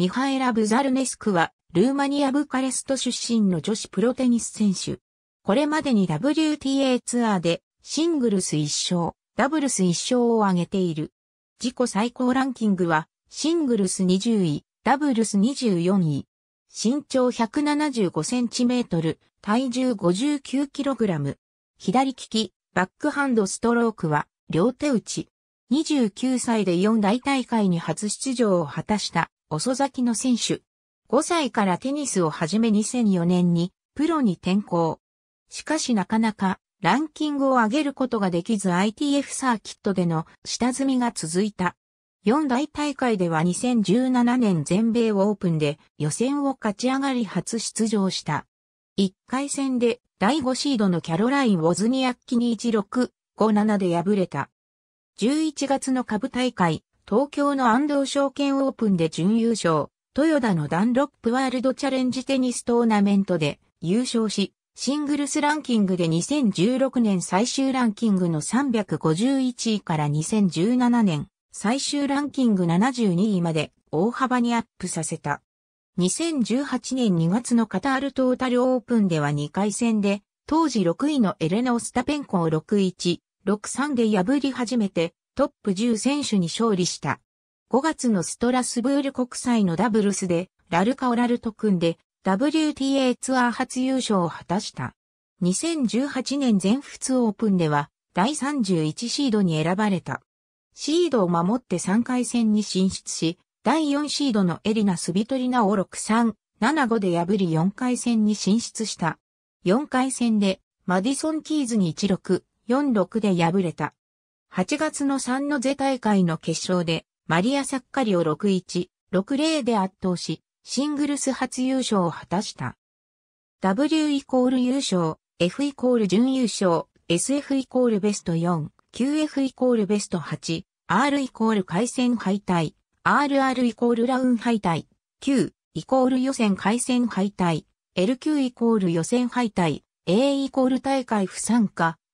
ミハエラ・ブザルネスクは、ルーマニア・ブカレスト出身の女子プロテニス選手。これまでに WTA ツアーで、シングルス1勝、ダブルス1勝を挙げている。自己最高ランキングは、シングルス20位、ダブルス24位。身長1 7 5トル、体重5 9ラム。左利き、バックハンドストロークは、両手打ち。29歳で4大大会に初出場を果たした遅咲きの選手。5歳からテニスを始め2004年にプロに転向。しかしなかなかランキングを上げることができず ITF サーキットでの下積みが続いた。四大大会では2017年全米オープンで予選を勝ち上がり初出場した。1回戦で第5シードのキャロライン・ウォズニアッキに16、57で敗れた。11月の下部大会東京の安藤証券オープンで準優勝、豊田のダンロップワールドチャレンジテニストーナメントで優勝し、シングルスランキングで2016年最終ランキングの351位から2017年最終ランキング72位まで大幅にアップさせた。2018年2月のカタールトータルオープンでは2回戦で当時6位のエレノ・オスタペンコを6-1、6-3で破り始めてトップ10選手に勝利した。5月のストラスブール国際のダブルスで、ラルカオラルと組んで、WTA ツアー初優勝を果たした。2018年全仏オープンでは、第31シードに選ばれた。シードを守って3回戦に進出し、第4シードのエリナ・スビトリナを6-3、7-5で破り4回戦に進出した。4回戦で、マディソン・キーズに1-6、4-6で敗れた。8月の3のゼ大会の決勝で、マリア・サッカリを6-1、6-0で圧倒し、シングルス初優勝を果たした。W イコール優勝、F イコール準優勝、SF イコールベスト4、QF イコールベスト8、R イコール回戦敗退、RR イコールラウン敗退、Q イコール予選回戦敗退、LQ イコール予選敗退、A イコール大会不参加、